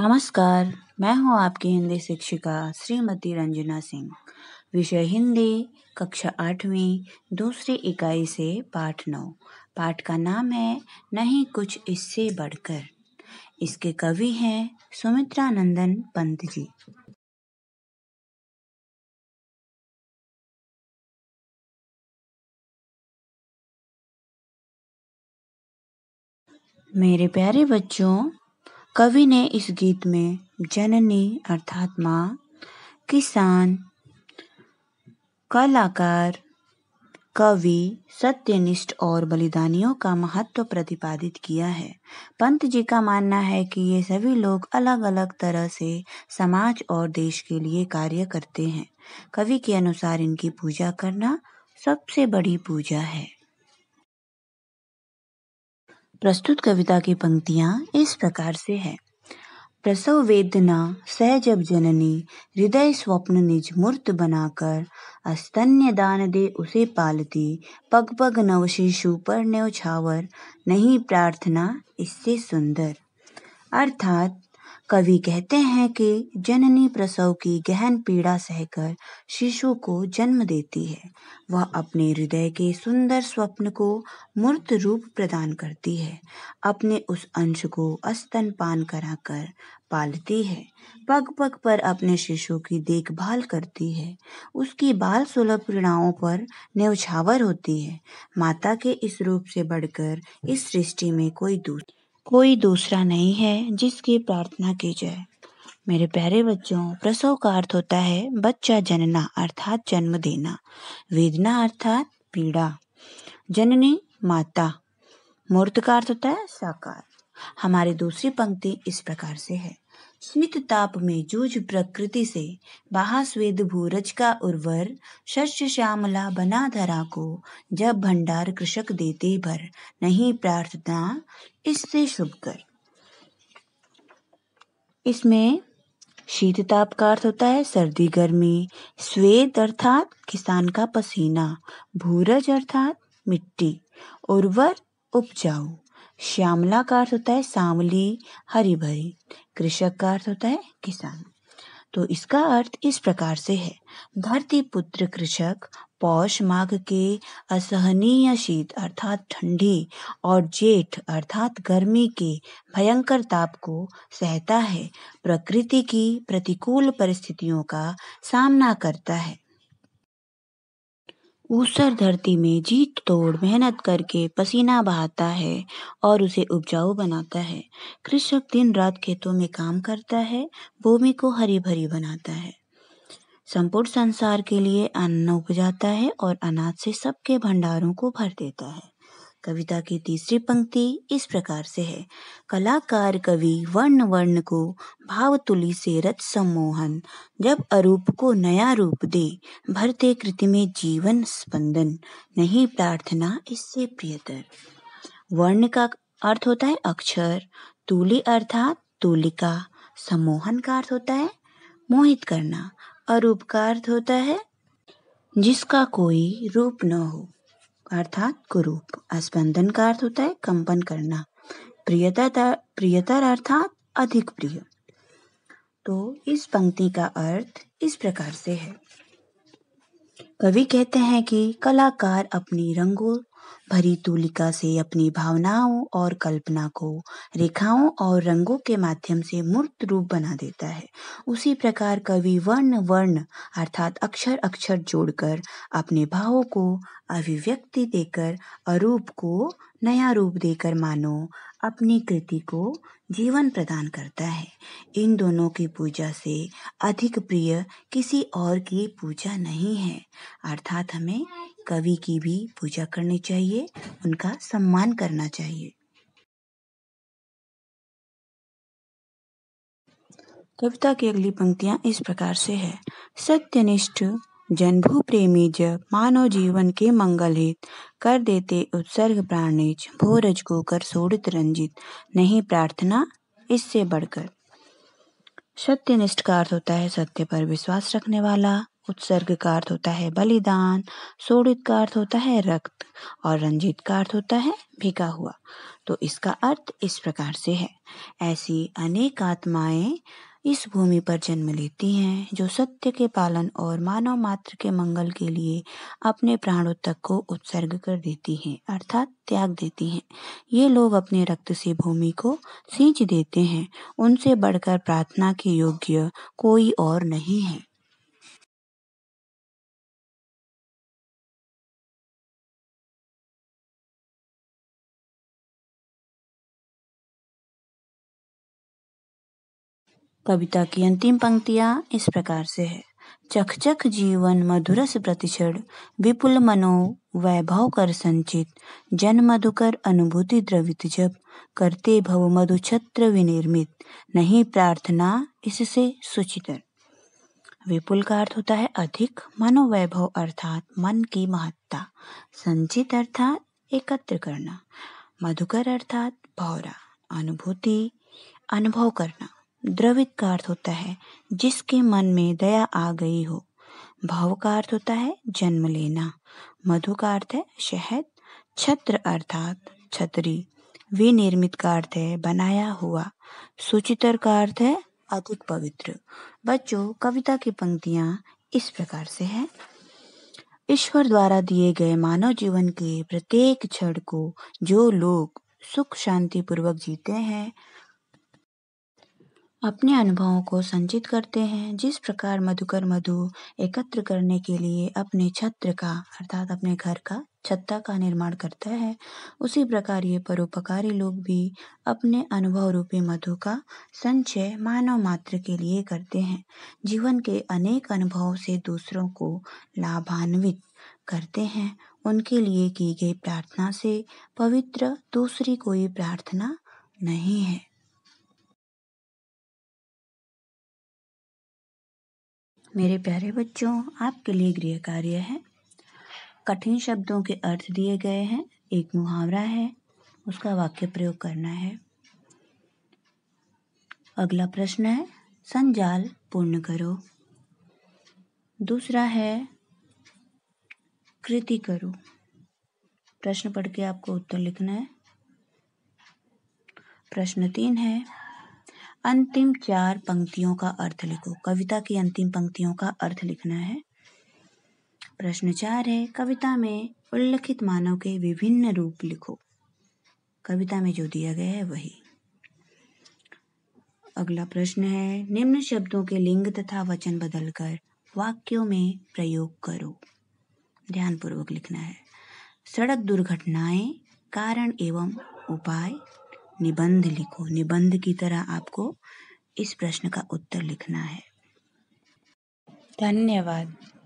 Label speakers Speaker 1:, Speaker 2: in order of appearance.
Speaker 1: नमस्कार मैं हूं आपकी हिंदी शिक्षिका श्रीमती रंजना सिंह विषय हिंदी कक्षा आठवीं दूसरी इकाई से पाठ नौ पाठ का नाम है नहीं कुछ इससे बढ़कर इसके कवि हैं सुमित्रा नंदन पंत जी मेरे प्यारे बच्चों कवि ने इस गीत में जननी अर्थात माँ किसान कलाकार कवि सत्यनिष्ठ और बलिदानियों का महत्व प्रतिपादित किया है पंत जी का मानना है कि ये सभी लोग अलग अलग तरह से समाज और देश के लिए कार्य करते हैं कवि के अनुसार इनकी पूजा करना सबसे बड़ी पूजा है प्रस्तुत कविता की पंक्तियाँ इस प्रकार से है प्रसव वेदना सहज जननी हृदय स्वप्न निज मूर्त बनाकर अस्तन्य दान दे उसे पालती पग पग नव शिशु पर न्यौछावर नहीं प्रार्थना इससे सुंदर अर्थात कवि कहते हैं कि जननी प्रसव की गहन पीड़ा सहकर शिशु को जन्म देती है वह अपने हृदय के सुंदर स्वप्न को मूर्त रूप प्रदान करती है अपने उस अंश को पान कराकर पालती है पग पग पर अपने शिशु की देखभाल करती है उसकी बाल सुलभ पीड़ाओं पर न्यौछावर होती है माता के इस रूप से बढ़कर इस सृष्टि में कोई दूसरी कोई दूसरा नहीं है जिसकी प्रार्थना की जाए मेरे प्यारे बच्चों प्रसव का अर्थ होता है बच्चा जनना अर्थात जन्म देना वेदना अर्थात पीड़ा जननी माता मूर्त का अर्थ होता है साकार हमारी दूसरी पंक्ति इस प्रकार से है स्मित ताप में जूझ प्रकृति से बाहा स्वेद भूरज का उर्वर शस्य श्यामला बना धरा को जब भंडार कृषक देते भर नहीं प्रार्थना इससे शुभ कर इसमें शीत ताप का अर्थ होता है सर्दी गर्मी स्वेद अर्थात किसान का पसीना भूरज अर्थात मिट्टी उर्वर उपजाऊ श्यामला का अर्थ होता है सांवली हरी भरी कृषक का अर्थ होता है किसान तो इसका अर्थ इस प्रकार से है धरती पुत्र कृषक पौष माघ के असहनीय शीत अर्थात ठंडी और जेठ अर्थात गर्मी के भयंकर ताप को सहता है प्रकृति की प्रतिकूल परिस्थितियों का सामना करता है ऊसर धरती में जीत तोड़ मेहनत करके पसीना बहाता है और उसे उपजाऊ बनाता है कृषक दिन रात खेतों में काम करता है भूमि को हरी भरी बनाता है संपूर्ण संसार के लिए अन्न उपजाता है और अनाज से सबके भंडारों को भर देता है कविता की तीसरी पंक्ति इस प्रकार से है कलाकार कवि वर्ण वर्ण को भाव तुली से रच सम्मोहन जब अरूप को नया रूप दे भरते कृति में जीवन स्पंदन नहीं प्रार्थना इससे प्रियतर वर्ण का अर्थ होता है अक्षर तुली अर्थात तुलिका सम्मोहन का अर्थ होता है मोहित करना अरूप का अर्थ होता है जिसका कोई रूप न हो अर्थात कुरूप स्पंदन का अर्थ होता है कंपन करना प्रियता प्रियतर अर्थात अधिक प्रिय तो इस पंक्ति का अर्थ इस प्रकार से है कवि कहते हैं कि कलाकार अपनी रंगों भरी तूलिका से अपनी भावनाओं और कल्पना को रेखाओं और रंगों के माध्यम से मूर्त रूप बना देता है उसी प्रकार कवि वर्ण वर्ण अर्थात अक्षर अक्षर जोड़कर अपने भावों को अभिव्यक्ति देकर अरूप को नया रूप देकर मानो अपनी कृति को जीवन प्रदान करता है इन दोनों की पूजा से अधिक प्रिय किसी और की पूजा नहीं है अर्थात हमें कवि की भी पूजा करनी चाहिए उनका सम्मान करना चाहिए कविता की अगली पंक्तियां इस प्रकार से है सत्यनिष्ठ जनभू प्रेमी जब मानव जीवन के मंगल हित कर देते उत्सर्ग प्राणिज भोरज को कर सोड़ित रंजित नहीं प्रार्थना इससे बढ़कर सत्यनिष्ठ का अर्थ होता है सत्य पर विश्वास रखने वाला उत्सर्ग का अर्थ होता है बलिदान सोड़ित का अर्थ होता है रक्त और रंजित का अर्थ होता है भीगा हुआ तो इसका अर्थ इस प्रकार से है ऐसी अनेक आत्माएं इस भूमि पर जन्म लेती हैं जो सत्य के पालन और मानव मात्र के मंगल के लिए अपने प्राणों तक को उत्सर्ग कर देती हैं अर्थात त्याग देती हैं ये लोग अपने रक्त से भूमि को सींच देते हैं उनसे बढ़कर प्रार्थना के योग्य कोई और नहीं है कविता की अंतिम पंक्तियां इस प्रकार से है चकचक जीवन मधुरस प्रतिषण विपुल मनो वैभव कर संचित जन मधुकर अनुभूति द्रवित जब करते भव मधु छत्र विनिर्मित नहीं प्रार्थना इससे सुचितर विपुल का अर्थ होता है अधिक मनोवैभव अर्थात मन की महत्ता संचित अर्थात एकत्र करना मधुकर अर्थात भौरा अनुभूति अनुभव करना द्रवित का अर्थ होता है जिसके मन में दया आ गई हो भाव का अर्थ होता है जन्म लेना मधु का अर्थ है शहद छत्र अर्थात छतरी विनिर्मित का अर्थ है बनाया हुआ सुचितर का अर्थ है अधिक पवित्र बच्चों कविता की पंक्तियां इस प्रकार से है ईश्वर द्वारा दिए गए मानव जीवन के प्रत्येक क्षण को जो लोग सुख शांति पूर्वक जीते हैं अपने अनुभवों को संचित करते हैं जिस प्रकार मधुकर मधु एकत्र करने के लिए अपने छत्र का अर्थात अपने घर का छत्ता का निर्माण करता है उसी प्रकार ये परोपकारी लोग भी अपने अनुभव रूपी मधु का संचय मानव मात्र के लिए करते हैं जीवन के अनेक अनुभवों से दूसरों को लाभान्वित करते हैं उनके लिए की गई प्रार्थना से पवित्र दूसरी कोई प्रार्थना नहीं है मेरे प्यारे बच्चों आपके लिए गृह कार्य है कठिन शब्दों के अर्थ दिए गए हैं एक मुहावरा है उसका वाक्य प्रयोग करना है अगला प्रश्न है संजाल पूर्ण करो दूसरा है कृति करो प्रश्न पढ़ के आपको उत्तर लिखना है प्रश्न तीन है अंतिम चार पंक्तियों का अर्थ लिखो कविता की अंतिम पंक्तियों का अर्थ लिखना है प्रश्न चार है कविता में उल्लिखित मानव के विभिन्न रूप लिखो कविता में जो दिया गया है वही अगला प्रश्न है निम्न शब्दों के लिंग तथा वचन बदलकर वाक्यों में प्रयोग करो ध्यानपूर्वक लिखना है सड़क दुर्घटनाएं कारण एवं उपाय निबंध लिखो निबंध की तरह आपको इस प्रश्न का उत्तर लिखना है धन्यवाद